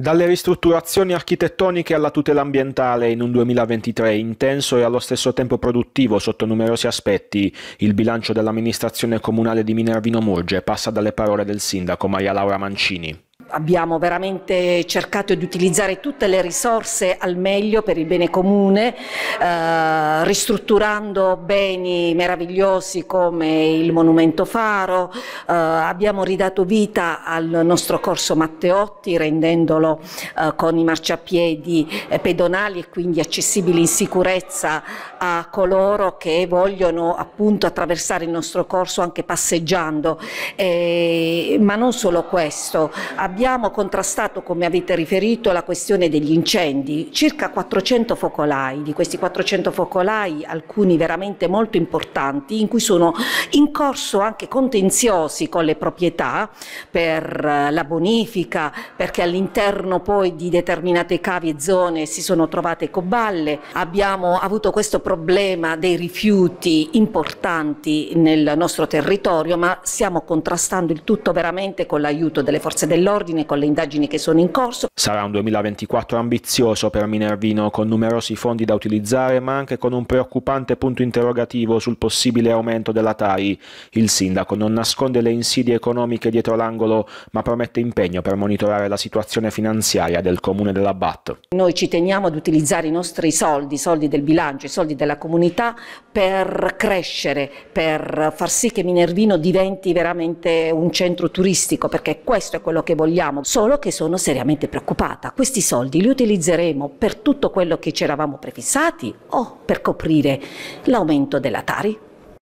Dalle ristrutturazioni architettoniche alla tutela ambientale in un 2023 intenso e allo stesso tempo produttivo sotto numerosi aspetti, il bilancio dell'amministrazione comunale di Minervino Murge passa dalle parole del sindaco Maria Laura Mancini abbiamo veramente cercato di utilizzare tutte le risorse al meglio per il bene comune, eh, ristrutturando beni meravigliosi come il Monumento Faro, eh, abbiamo ridato vita al nostro corso Matteotti rendendolo eh, con i marciapiedi eh, pedonali e quindi accessibili in sicurezza a coloro che vogliono appunto attraversare il nostro corso anche passeggiando, eh, ma non solo questo, abbiamo abbiamo contrastato, come avete riferito, la questione degli incendi, circa 400 focolai, di questi 400 focolai alcuni veramente molto importanti, in cui sono in corso anche contenziosi con le proprietà per eh, la bonifica, perché all'interno poi di determinate cavi e zone si sono trovate coballe, abbiamo avuto questo problema dei rifiuti importanti nel nostro territorio, ma stiamo contrastando il tutto veramente con l'aiuto delle forze dell'ordine ordine con le indagini che sono in corso. Sarà un 2024 ambizioso per Minervino, con numerosi fondi da utilizzare, ma anche con un preoccupante punto interrogativo sul possibile aumento della TAI. Il sindaco non nasconde le insidie economiche dietro l'angolo, ma promette impegno per monitorare la situazione finanziaria del comune della BAT. Noi ci teniamo ad utilizzare i nostri soldi, i soldi del bilancio, i soldi della comunità, per crescere, per far sì che Minervino diventi veramente un centro turistico, perché questo è quello che vogliamo abbiamo, solo che sono seriamente preoccupata. Questi soldi li utilizzeremo per tutto quello che ci eravamo prefissati o per coprire l'aumento della Tari?